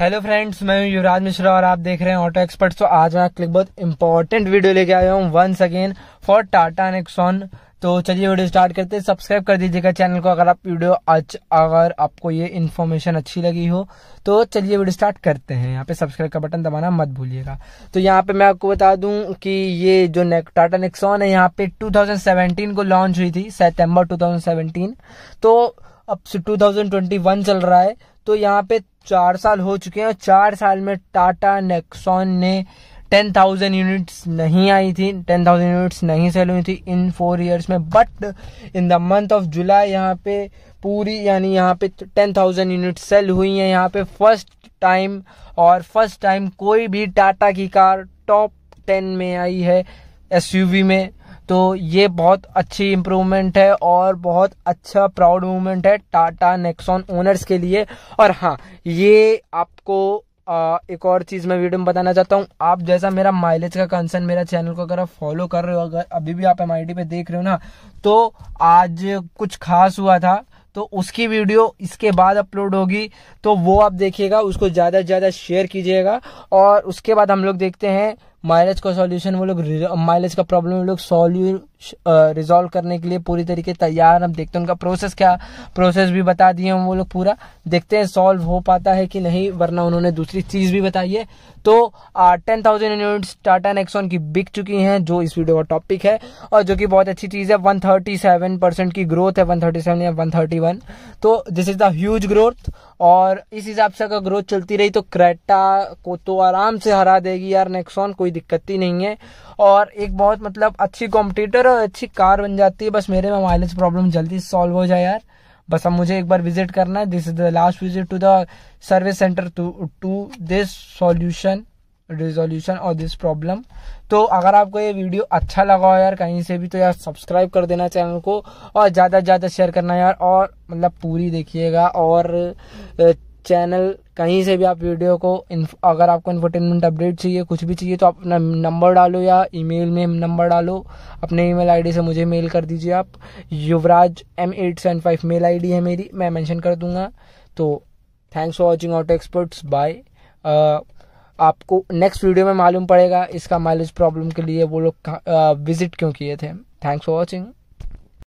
hello friends मैं हूं युवराज मिश्रा और आप देख रहे हैं ऑटो एक्सपर्ट तो आज मैं आपके लिए बहुत इंपॉर्टेंट वीडियो लेके आया हूं once again for Tata Nexon तो चलिए वीडियो स्टार्ट करते हैं सब्सक्राइब कर दीजिएगा चैनल को अगर आप वीडियो आज अगर आपको ये इन्फॉर्मेशन अच्छी लगी हो तो चलिए वीडियो स्टार्ट करते हैं यहाँ पे सब्सक्राइब का बटन दबाना मत भूलिएगा तो यहाँ पे मैं आपको बता दूं कि ये जो ने टाटा नेक्सॉन है यहाँ पे 2017 को लॉन्च हुई थी सेप्टेम्बर टू तो अब टू चल रहा है तो यहाँ पे चार साल हो चुके हैं और चार साल में टाटा नेक्सॉन ने टेन थाउजेंड यूनिट्स नहीं आई थी टेन थाउजेंड यूनिट्स नहीं सेल हुई थी इन फोर ईयर्स में but in the month of July यहाँ पे पूरी यानी यहाँ पे टेन थाउजेंड यूनिट सेल हुई हैं यहाँ पे फर्स्ट टाइम और फर्स्ट टाइम कोई भी टाटा की कार टॉप टेन में आई है एस में तो ये बहुत अच्छी इम्प्रूवमेंट है और बहुत अच्छा प्राउड मूवमेंट है टाटा नेक्सॉन ओनर्स के लिए और हाँ ये आपको एक और चीज़ मैं वीडियो में बताना चाहता हूँ आप जैसा मेरा माइलेज का कंसर्न मेरा चैनल को अगर आप फॉलो कर रहे हो अगर अभी भी आप एम पे देख रहे हो ना तो आज कुछ खास हुआ था तो उसकी वीडियो इसके बाद अपलोड होगी तो वो आप देखिएगा उसको ज़्यादा से ज़्यादा शेयर कीजिएगा और उसके बाद हम लोग देखते हैं माइलेज का सॉल्यूशन वो लोग माइलेज का प्रॉब्लम वो लोग सॉल्यू रिजॉल्व करने के लिए पूरी तरीके तैयार हम देखते हैं उनका प्रोसेस क्या प्रोसेस भी बता दिए हम वो लोग पूरा देखते हैं सॉल्व हो पाता है कि नहीं वरना उन्होंने दूसरी चीज़ भी बताई है तो ten thousand units Tata Nexon की बिक चुकी हैं जो इस वीडियो का टॉपिक है और जो कि बहुत अच्छी चीज़ है वन थर्टी सेवन परसेंट की ग्रोथ है वन थर्टी सेवन या वन थर्टी वन तो this is the huge growth और इस हिसाब से अगर ग्रोथ चलती रही तो क्रेटा को तो आराम से हरा देगी यार नेक्सॉन कोई दिक्कत ही नहीं है और एक बहुत मतलब अच्छी कॉम्पिटिटर और अच्छी कार बन जाती है बस मेरे में माइलेज प्रॉब्लम जल्दी सॉल्व हो जाए यार बस अब मुझे एक बार विजिट करना है this is the last visit to the service centre to to this solution resolution और दिस प्रॉब्लम तो अगर आपको ये वीडियो अच्छा लगा हो यार कहीं से भी तो यार सब्सक्राइब कर देना चैनल को और ज़्यादा से ज़्यादा शेयर करना यार और मतलब पूरी देखिएगा और चैनल कहीं से भी आप वीडियो को अगर आपको इन्फोटेनमेंट अपडेट चाहिए कुछ भी चाहिए तो आप अपना नंबर डालो या ईमेल में नंबर डालो अपने ईमेल आईडी से मुझे मेल कर दीजिए आप Yuvraj M eight seven five mail ID है मेरी मैं मेंशन कर दूंगा तो thanks for watching auto experts bye आपको नेक्स्ट वीडियो में मालूम पड़ेगा इसका माइलेज प्रॉब्लम के लिए वो लोग विजिट क्यों किए थे थैंक्स फॉर वॉचिंग